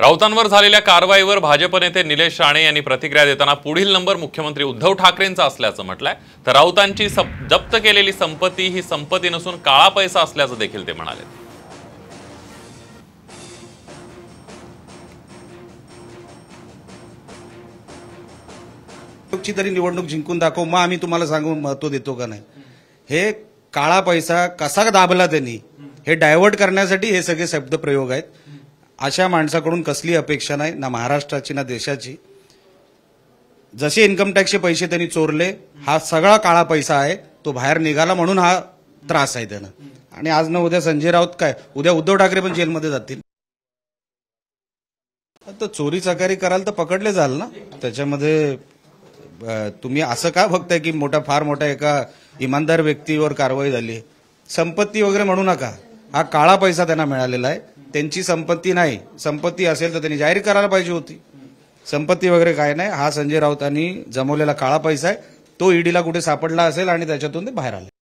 राऊतांवर झालेल्या कारवाईवर भाजप नेते निलेश राणे यांनी प्रतिक्रिया देताना पुढील नंबर मुख्यमंत्री उद्धव ठाकरेंचा असल्याचं म्हटलंय तर राऊतांची जप्त केलेली संपत्ती ही संपत्ती नसून काळा पैसा असल्याचं देखील ते म्हणाले तरी निवडणूक जिंकून दाखव मग आम्ही तुम्हाला सांगू महत्व देतो का नाही हे काळा पैसा कसा दाबला त्यांनी हे डायव्हर्ट करण्यासाठी हे सगळे शब्द प्रयोग आहेत अशा माणसाकडून कसली अपेक्षा नाही ना महाराष्ट्राची ना देशाची जसे इन्कम टॅक्सचे पैसे त्यांनी चोरले हा सगळा काळा पैसा आहे तो बाहेर निघाला म्हणून हा त्रास आहे त्यानं आणि आज ना उद्या संजय राऊत काय उद्या उद्धव ठाकरे पण जेलमध्ये जातील तर चोरी चकारी कराल तर पकडले जाल ना त्याच्यामध्ये तुम्ही असं का बघताय की मोठा फार मोठा एका इमानदार व्यक्तीवर कारवाई झाली संपत्ती वगैरे म्हणू नका हा काळा पैसा त्यांना मिळालेला आहे त्यांची संपत्ती नाही संपत्ती असेल तर त्यांनी जाहीर करायला पाहिजे होती संपत्ती वगैरे काय नाही हा संजय राऊतांनी जमवलेला काळा पैसा आहे तो ईडीला कुठे सापडला असेल आणि त्याच्यातून ते बाहेर आले